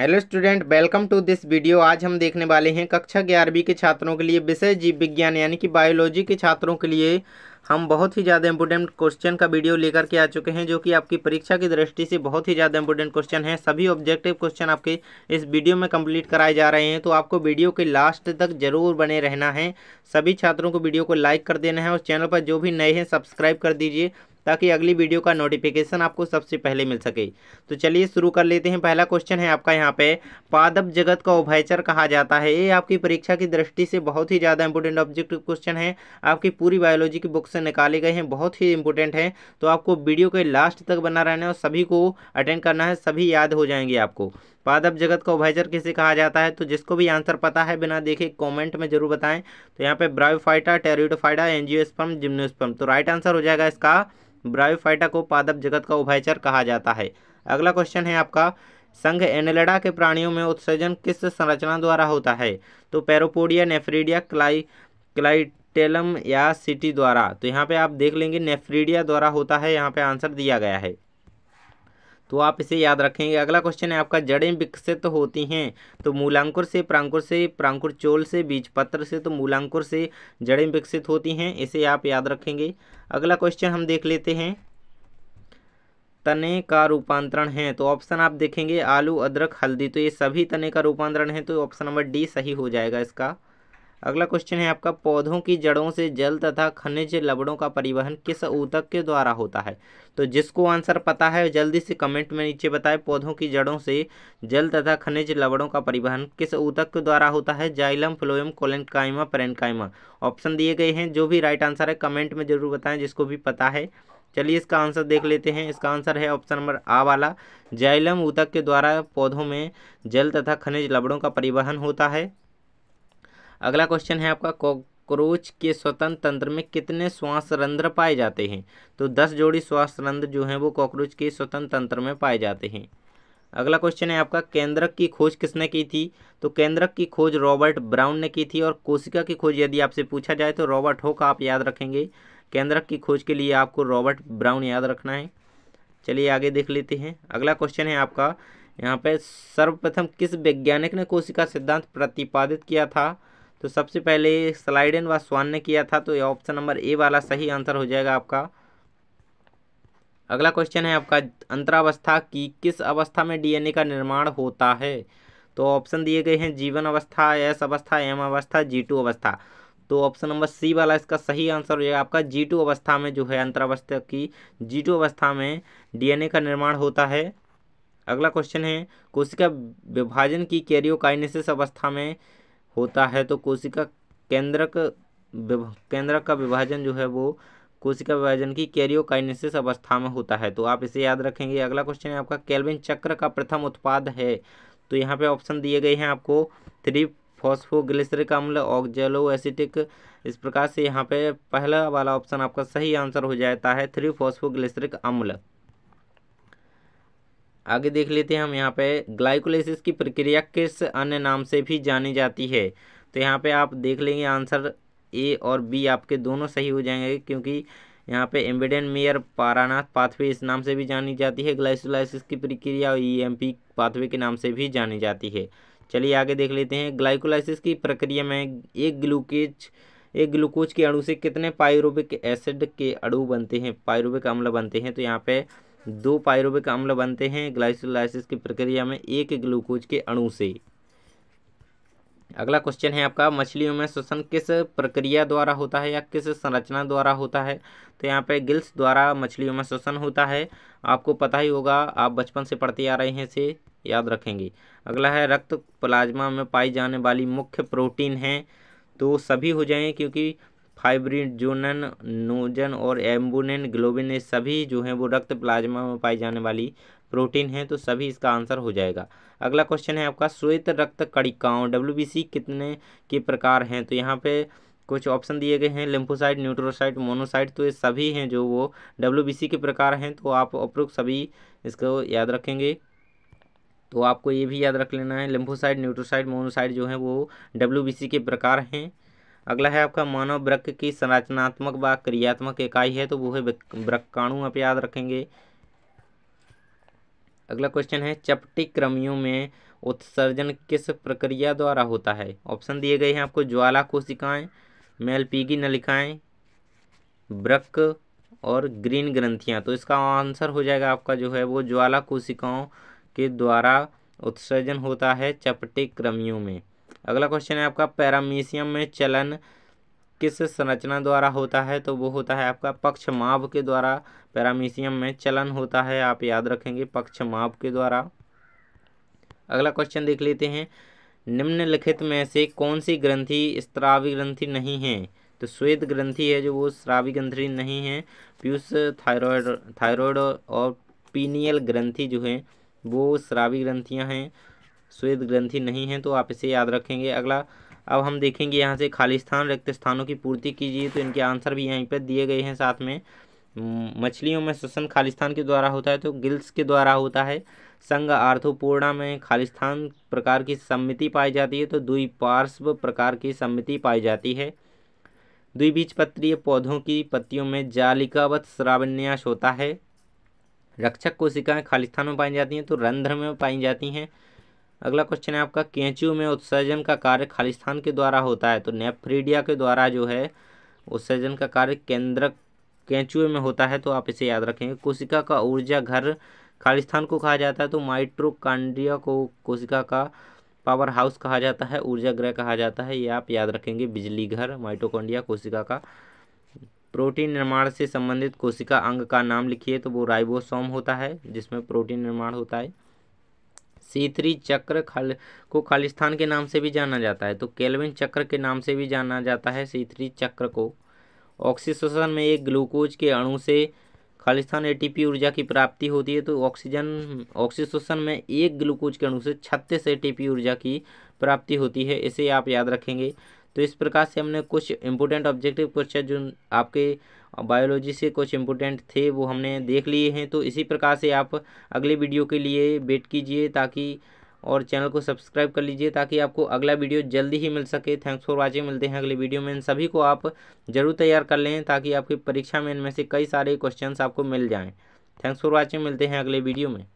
hello student welcome to this video आज हम देखने वाले हैं कक्षा ग्यारहवीं के छात्रों के लिए विषय जीव विज्ञान यानी कि बायोलॉजी के छात्रों के लिए हम बहुत ही ज़्यादा इम्पोर्टेंट क्वेश्चन का वीडियो लेकर के आ चुके हैं जो कि आपकी परीक्षा की दृष्टि से बहुत ही ज़्यादा इम्पोर्टेंट क्वेश्चन है सभी ऑब्जेक्टिव क्वेश्चन आपके इस वीडियो में कंप्लीट कराए जा रहे हैं तो आपको वीडियो के लास्ट तक जरूर बने रहना है सभी छात्रों को वीडियो को लाइक कर देना है और चैनल पर जो भी नए हैं सब्सक्राइब कर दीजिए ताकि अगली वीडियो का नोटिफिकेशन आपको सबसे पहले मिल सके तो चलिए शुरू कर लेते हैं पहला क्वेश्चन है आपका यहाँ पे पादप जगत का उभयचर कहा जाता है ये आपकी परीक्षा की दृष्टि से बहुत ही ज़्यादा इंपॉर्टेंट ऑब्जेक्ट क्वेश्चन है आपकी पूरी बायोलॉजी की बुक से निकाले गए हैं बहुत ही इंपॉर्टेंट है तो आपको वीडियो के लास्ट तक बना रहना है और सभी को अटेंड करना है सभी याद हो जाएंगे आपको पादप जगत का उभयचर किसे कहा जाता है तो जिसको भी आंसर पता है बिना देखे कमेंट में जरूर बताएं तो यहाँ पे ब्रायोफाइटा टेरिडोफाइटा एनजियोस्पर्म जिम्नोस्पर्म तो राइट आंसर हो जाएगा इसका ब्रायोफाइटा को पादप जगत का उभयचर कहा जाता है अगला क्वेश्चन है आपका संघ एनलेडा के प्राणियों में उत्सर्जन किस संरचना द्वारा होता है तो पेरोपोडिया नेफ्रीडिया क्लाई क्लाइटेलम या सिटी द्वारा तो यहाँ पे आप देख लेंगे नेफ्रीडिया द्वारा होता है यहाँ पे आंसर दिया गया है तो आप इसे याद रखेंगे अगला क्वेश्चन है आपका जड़ें विकसित तो होती हैं तो मूलांकुर से प्रांकुर से प्रांकुर चोल से बीज पत्र से तो मूलांकुर से जड़ें विकसित होती हैं इसे आप याद रखेंगे अगला क्वेश्चन हम देख लेते हैं तने का रूपांतरण है तो ऑप्शन आप देखेंगे आलू अदरक हल्दी तो ये सभी तने का रूपांतरण है तो ऑप्शन नंबर डी सही हो जाएगा इसका अगला क्वेश्चन है आपका पौधों की जड़ों से जल तथा खनिज लबड़ों का परिवहन किस ऊतक के द्वारा होता है तो जिसको आंसर पता है जल्दी से कमेंट में नीचे बताएं पौधों की जड़ों से जल तथा खनिज लबड़ों का परिवहन किस ऊतक के द्वारा होता है xylem phloem collenchyma parenchyma option दिए गए हैं जो भी राइट आंसर है कमेंट में जरूर बताएं जिसको भी पता है चलिए इसका आंसर देख लेते हैं इसका आंसर है ऑप्शन नंबर आ वाला जाइलम ऊतक के द्वारा पौधों में जल तथा खनिज लबड़ों का परिवहन होता है अगला क्वेश्चन है आपका कॉकरोच के स्वतंत्र तंत्र में कितने श्वास रंध्र पाए जाते हैं तो दस जोड़ी श्वास रंध्र जो हैं वो कॉकरोच के स्वतंत्र तंत्र में पाए जाते हैं अगला क्वेश्चन है आपका केंद्रक की खोज किसने की थी तो केंद्रक की खोज रॉबर्ट ब्राउन ने की थी और कोशिका की खोज यदि आपसे पूछा जाए तो रॉबर्ट हो का आप याद रखेंगे केंद्रक की खोज के लिए आपको रॉबर्ट ब्राउन याद रखना है चलिए आगे देख लेते हैं अगला क्वेश्चन है आपका यहाँ पर सर्वप्रथम किस वैज्ञानिक ने कोशिका सिद्धांत प्रतिपादित किया था तो सबसे पहले स्लाइडन व स्वान ने किया था तो ये ऑप्शन नंबर ए वाला सही आंसर हो जाएगा आपका अगला क्वेश्चन है आपका अंतरावस्था की किस अवस्था में डीएनए का निर्माण होता है तो ऑप्शन दिए गए हैं जीवन अवस्था एस अवस्था एम अवस्था जी टू अवस्था तो ऑप्शन नंबर सी वाला इसका सही आंसर हो जाएगा आपका जी टू अवस्था में जो है अंतरावस्था की जी टू अवस्था में डीएनए का निर्माण होता है अगला क्वेश्चन है कोशिका विभाजन की कैरियोकाइनेसिस अवस्था में होता है तो कोशिका केंद्रक केंद्रक का विभाजन जो है वो कोशिका विभाजन की कैरियोकाइनेसिस अवस्था में होता है तो आप इसे याद रखेंगे अगला क्वेश्चन है आपका कैल्विन चक्र का प्रथम उत्पाद है तो यहाँ पे ऑप्शन दिए गए हैं आपको थ्री फॉस्फोग्लिसरिक अम्ल ऑक्जेलो एसिटिक इस प्रकार से यहाँ पे पहला वाला ऑप्शन आपका सही आंसर हो जाता है थ्री फॉस्फोग्लिसरिक अम्ल आगे देख लेते हैं हम यहाँ पे ग्लाइकोलाइसिस की प्रक्रिया किस अन्य नाम से भी जानी जाती है तो यहाँ पे आप देख लेंगे आंसर ए और बी आपके दोनों सही हो जाएंगे क्योंकि यहाँ पे एम्बेडन मेयर पारानाथ पाथवे इस नाम से भी जानी जाती है ग्लाइकोलाइसिस की प्रक्रिया और ई e पाथवे के नाम से भी जानी जाती है चलिए आगे देख लेते हैं ग्लाइकोलाइसिस की प्रक्रिया में एक ग्लूकेज एक ग्लूकोज के अणु से कितने पायरूबिक एसिड के अणु बनते हैं पायरूबिक अम्ल बनते हैं तो यहाँ पे दो पायरोबिक अम्ल बनते हैं ग्लाइसोलाइसिस की प्रक्रिया में एक ग्लूकोज के अणु से अगला क्वेश्चन है आपका मछलियों में श्वसन किस प्रक्रिया द्वारा होता है या किस संरचना द्वारा होता है तो यहाँ पे गिल्स द्वारा मछलियों में श्वसन होता है आपको पता ही होगा आप बचपन से पढ़ते आ रहे हैं इसे याद रखेंगे अगला है रक्त प्लाज्मा में पाई जाने वाली मुख्य प्रोटीन है तो सभी हो जाएं क्योंकि फाइब्रिनोजन नोजन और एम्बुनेन ग्लोबिन ये सभी जो हैं वो रक्त प्लाज्मा में पाई जाने वाली प्रोटीन है तो सभी इसका आंसर हो जाएगा अगला क्वेश्चन है आपका श्वेत रक्त कड़िकाओं डब्ल्यू कितने के प्रकार हैं तो यहाँ पे कुछ ऑप्शन दिए गए हैं लिम्फोसाइट न्यूट्रोसाइट मोनोसाइट तो ये सभी हैं जो वो डब्ल्यू के प्रकार हैं तो आप उपरोक्त सभी इसको याद रखेंगे तो आपको ये भी याद रख लेना है लिम्फोसाइट न्यूट्रोसाइट मोनोसाइट जो है वो डब्ल्यू के प्रकार हैं अगला है आपका मानव वृक्क की संरचनात्मक व क्रियात्मक इकाई है तो वो है वृक्काणु आप याद रखेंगे अगला क्वेश्चन है चपटी क्रमियों में उत्सर्जन किस प्रक्रिया द्वारा होता है ऑप्शन दिए गए हैं आपको ज्वाला कोशिकाएं मेलपीगी नलिकाएं ब्रक और ग्रीन ग्रंथियां तो इसका आंसर हो जाएगा आपका जो है वो ज्वाला कोशिकाओं के द्वारा उत्सर्जन होता है चपटे क्रमियों में अगला क्वेश्चन है आपका पैरामीशियम में चलन किस संरचना द्वारा होता है तो वो होता है आपका पक्ष माप के द्वारा पैरामीशियम में चलन होता है आप याद रखेंगे पक्ष माप के द्वारा अगला क्वेश्चन देख लेते हैं निम्नलिखित में से कौन सी ग्रंथि स्त्रावी ग्रंथि नहीं है तो श्वेत ग्रंथि है जो वो श्रावी ग्रंथि नहीं है पीयूष थायरॉयड थायरॉयड और पीनियल ग्रंथि जो है वो श्रावी ग्रंथियाँ हैं श्वेत ग्रंथि नहीं है तो आप इसे याद रखेंगे अगला अब हम देखेंगे यहाँ से खाली स्थान रिक्त स्थानों की पूर्ति कीजिए तो इनके आंसर भी यहीं पर दिए गए हैं साथ में मछलियों में श्वसन खालिस्तान के द्वारा होता है तो गिल्स के द्वारा होता है संग आर्थोपूर्णा में खालिस्थान प्रकार की सम्मिति पाई जाती है तो द्विपार्श्व प्रकार की सम्मिति पाई जाती है द्विबीज पत्रीय पौधों की पत्तियों में जालिकावत श्रावन्यास होता है रक्षक कोशिकाएं खालिस्थान में पाई जाती हैं तो रंध्र में पाई जाती हैं अगला क्वेश्चन है आपका कैंच्यू में उत्सर्जन का कार्य खालिस्तान के द्वारा होता है तो नेफ्रीडिया के द्वारा जो है उत्सर्जन का कार्य केंद्र कैंचुए में होता है तो आप इसे याद रखेंगे कोशिका का ऊर्जा घर खालिस्तान को कहा जाता है तो माइट्रोकांड्रिया को कोशिका का पावर हाउस कहा जाता है ऊर्जा ग्रह कहा जाता है ये आप याद रखेंगे बिजली घर माइट्रोकांड्रिया कोशिका का प्रोटीन निर्माण से संबंधित कोशिका अंग का नाम लिखिए तो वो राइबोसोम होता है जिसमें प्रोटीन निर्माण होता है सीतरी चक्र खाल को खालिस्तान के नाम से भी जाना जाता है तो केल्विन चक्र के नाम से भी जाना जाता है सीतरी चक्र को ऑक्सीशन में एक ग्लूकोज के अणु से खालिस्तान एटीपी ऊर्जा की प्राप्ति होती है तो ऑक्सीजन ऑक्सीशन में एक ग्लूकोज के अणु से छत्तीस एटीपी ऊर्जा की प्राप्ति होती है इसे आप याद रखेंगे तो इस प्रकार से हमने कुछ इम्पोर्टेंट ऑब्जेक्टिव क्वेश्चन जो आपके बायोलॉजी से कुछ इम्पोर्टेंट थे वो हमने देख लिए हैं तो इसी प्रकार से आप अगले वीडियो के लिए वेट कीजिए ताकि और चैनल को सब्सक्राइब कर लीजिए ताकि आपको अगला वीडियो जल्दी ही मिल सके थैंक्स फॉर वाचिंग मिलते हैं अगले वीडियो में इन सभी को आप जरूर तैयार कर लें ताकि आपकी परीक्षा में इनमें से कई सारे क्वेश्चंस आपको मिल जाएं थैंक्स फॉर वाचिंग मिलते हैं अगले वीडियो में